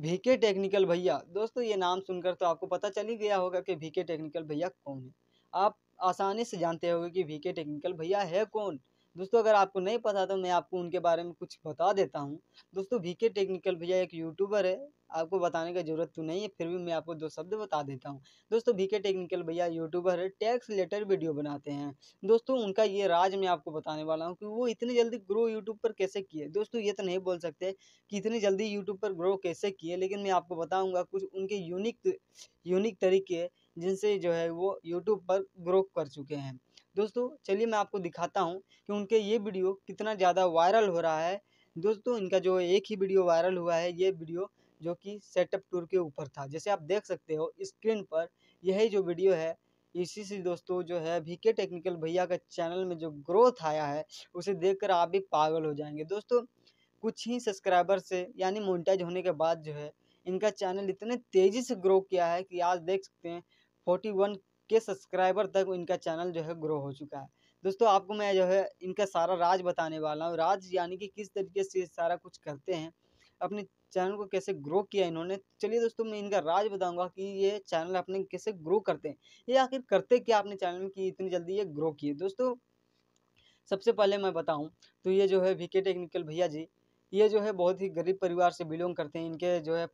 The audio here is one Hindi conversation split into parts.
वीके टेक्निकल भैया दोस्तों ये नाम सुनकर तो आपको पता चल ही गया होगा कि वीके टेक्निकल भैया कौन है आप आसानी से जानते होंगे कि वीके टेक्निकल भैया है कौन दोस्तों अगर आपको नहीं पता तो मैं आपको उनके बारे में कुछ बता देता हूँ दोस्तों वी के टेक्निकल भैया एक यूट्यूबर है आपको बताने की जरूरत तो नहीं है फिर भी मैं आपको दो शब्द बता देता हूँ दोस्तों वी टेक्निकल भैया यूट्यूबर है टैक्स लेटर वीडियो बनाते हैं दोस्तों उनका ये राज मैं आपको बताने वाला हूँ कि वो इतनी जल्दी ग्रो यूट्यूब पर कैसे किए दोस्तों ये तो नहीं बोल सकते कि इतनी जल्दी यूट्यूब पर ग्रो कैसे किए लेकिन मैं आपको बताऊँगा कुछ उनके यूनिक यूनिक तरीके जिनसे जो है वो यूट्यूब पर ग्रो कर चुके हैं दोस्तों चलिए मैं आपको दिखाता हूँ कि उनके ये वीडियो कितना ज़्यादा वायरल हो रहा है दोस्तों इनका जो एक ही वीडियो वायरल हुआ है ये वीडियो जो कि सेटअप टूर के ऊपर था जैसे आप देख सकते हो स्क्रीन पर यही जो वीडियो है इसी से दोस्तों जो है वी के टेक्निकल भैया का चैनल में जो ग्रोथ आया है उसे देखकर आप भी पागल हो जाएंगे दोस्तों कुछ ही सब्सक्राइबर से यानी मोनिटाइज होने के बाद जो है इनका चैनल इतने तेज़ी से ग्रो किया है कि आज देख सकते हैं फोर्टी वन के सब्सक्राइबर तक इनका चैनल जो है ग्रो हो चुका है दोस्तों आपको मैं जो है इनका सारा राज बताने वाला हूँ राज यानी कि किस तरीके से सारा कुछ करते हैं अपने चैनल को कैसे ग्रो किया इन्होंने चलिए दोस्तों मैं इनका राज बताऊंगा कि ये चैनल अपने कैसे ग्रो करते हैं ये आखिर करते क्या अपने चैनल में कि इतनी जल्दी ये ग्रो किए दोस्तों सबसे पहले मैं बताऊँ तो ये जो है वी टेक्निकल भैया जी ये जो है बहुत ही गरीब परिवार से बिलोंग करते हैं इनके जो है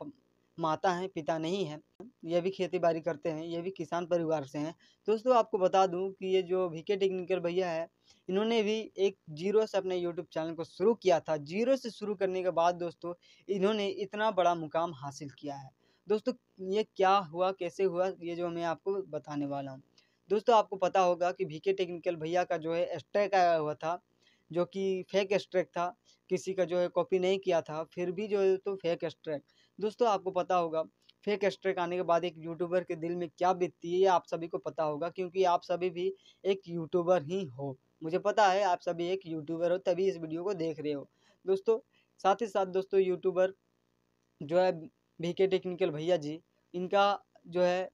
माता हैं पिता नहीं हैं यह भी खेती बाड़ी करते हैं यह भी किसान परिवार से हैं दोस्तों आपको बता दूं कि ये जो भी के टेक्निकल भैया है इन्होंने भी एक जीरो से अपने यूट्यूब चैनल को शुरू किया था जीरो से शुरू करने के बाद दोस्तों इन्होंने इतना बड़ा मुकाम हासिल किया है दोस्तों ये क्या हुआ कैसे हुआ ये जो मैं आपको बताने वाला हूँ दोस्तों आपको पता होगा कि वीके टेक्निकल भैया का जो है स्ट्रैक आया हुआ था जो कि फेक स्ट्रैक था किसी का जो है कॉपी नहीं किया था फिर भी जो है तो फेक स्ट्रैक दोस्तों आपको पता होगा फेक स्ट्राइक आने के बाद एक यूट्यूबर के दिल में क्या बीतती है ये आप सभी को पता होगा क्योंकि आप सभी भी एक यूट्यूबर ही हो मुझे पता है आप सभी एक यूट्यूबर हो तभी इस वीडियो को देख रहे हो दोस्तों साथ ही साथ दोस्तों यूट्यूबर जो है वी के टेक्निकल भैया जी इनका जो है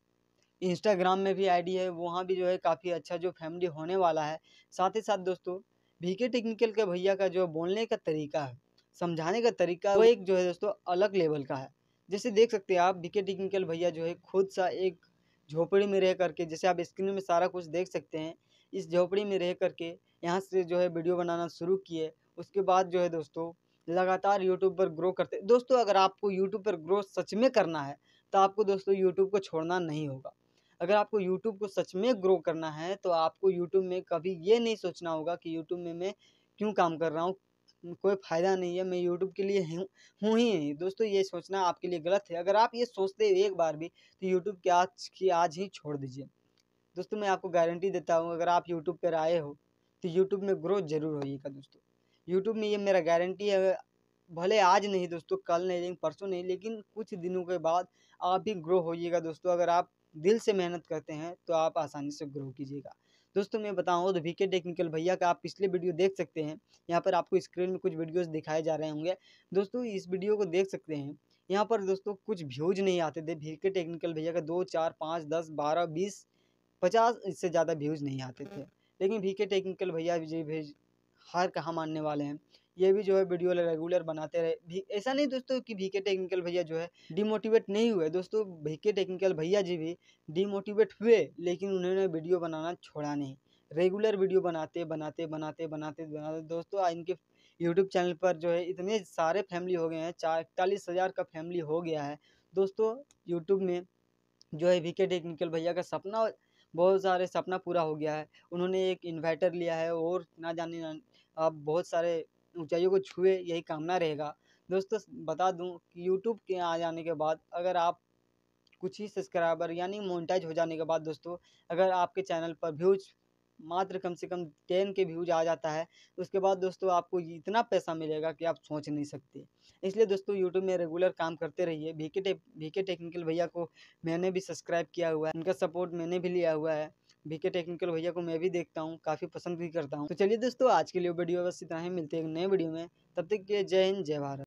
इंस्टाग्राम में भी आईडी है वहाँ भी जो है काफ़ी अच्छा जो फैमिली होने वाला है साथ ही साथ दोस्तों वी के टेक्निकल के भैया का जो बोलने का तरीका है समझाने का तरीका तो वो एक जो है दोस्तों अलग लेवल का है जैसे देख सकते हैं आप बीके टिकल भैया जो है खुद सा एक झोपड़ी में रह करके जैसे आप स्क्रीन में सारा कुछ देख सकते हैं इस झोपड़ी में रह करके यहाँ से जो है वीडियो बनाना शुरू किए उसके बाद जो है दोस्तों लगातार यूट्यूब पर ग्रो करते दोस्तों अगर आपको यूट्यूब पर ग्रो सच में करना है तो आपको दोस्तों यूट्यूब को छोड़ना नहीं होगा अगर आपको यूट्यूब को सच में ग्रो करना है तो आपको यूट्यूब में कभी ये नहीं सोचना होगा कि यूट्यूब में मैं क्यों काम कर रहा हूँ कोई फ़ायदा नहीं है मैं यूट्यूब के लिए हूँ हूँ ही नहीं दोस्तों ये सोचना आपके लिए गलत है अगर आप ये सोचते एक बार भी तो यूट्यूब के आज की आज ही छोड़ दीजिए दोस्तों मैं आपको गारंटी देता हूँ अगर आप यूट्यूब पर आए हो तो यूट्यूब में ग्रोथ ज़रूर होइएगा दोस्तों यूट्यूब में ये मेरा गारंटी है भले आज नहीं दोस्तों कल नहीं लेकिन परसों नहीं लेकिन कुछ दिनों के बाद आप भी ग्रो होइएगा दोस्तों अगर आप दिल से मेहनत करते हैं तो आप आसानी से ग्रो कीजिएगा दोस्तों मैं बताऊँ तो वीके टेक्निकल भैया का आप पिछले वीडियो देख सकते हैं यहाँ पर आपको स्क्रीन में कुछ वीडियोस दिखाए जा रहे होंगे दोस्तों इस वीडियो को देख सकते हैं यहाँ पर दोस्तों कुछ व्यूज नहीं आते थे वीके टेक्निकल भैया का दो चार पाँच दस बारह बीस पचास इससे ज़्यादा व्यूज़ नहीं आते थे लेकिन वीके टेक्निकल भैया जी हर कहाँ मानने वाले हैं ये भी जो है वीडियो रेगुलर बनाते रहे भी ऐसा नहीं दोस्तों कि भीके टेक्निकल भैया जो है डिमोटिवेट नहीं हुए दोस्तों भीके टेक्निकल भैया जी भी डिमोटिवेट हुए लेकिन उन्होंने वीडियो बनाना छोड़ा नहीं रेगुलर वीडियो बनाते बनाते बनाते बनाते बनाते दोस्तों इनके यूट्यूब चैनल पर जो है इतने सारे फैमिली हो गए हैं चार इकतालीस हज़ार का फैमिली हो गया है दोस्तों यूट्यूब में जो है वी के टेक्निकल भैया का सपना बहुत सारे सपना पूरा हो गया है उन्होंने एक इन्वर्टर लिया है और ना जाने अब बहुत सारे ऊंचाइयों को छुए यही कामना रहेगा दोस्तों बता दूं कि यूट्यूब के आ जाने के बाद अगर आप कुछ ही सब्सक्राइबर यानी मोनिटाइज हो जाने के बाद दोस्तों अगर आपके चैनल पर व्यूज मात्र कम से कम टेन के व्यूज आ जाता है तो उसके बाद दोस्तों आपको इतना पैसा मिलेगा कि आप सोच नहीं सकते इसलिए दोस्तों यूट्यूब में रेगुलर काम करते रहिए भीके टे वी के टेक्निकल भैया को मैंने भी सब्सक्राइब किया हुआ है उनका सपोर्ट मैंने भी लिया हुआ है बीके के टेक्निकल भैया को मैं भी देखता हूँ काफ़ी पसंद भी करता हूँ तो चलिए दोस्तों आज के लिए वीडियो बस इतना ही मिलते हैं एक नए वीडियो में तब तक के जय हिंद जय भारत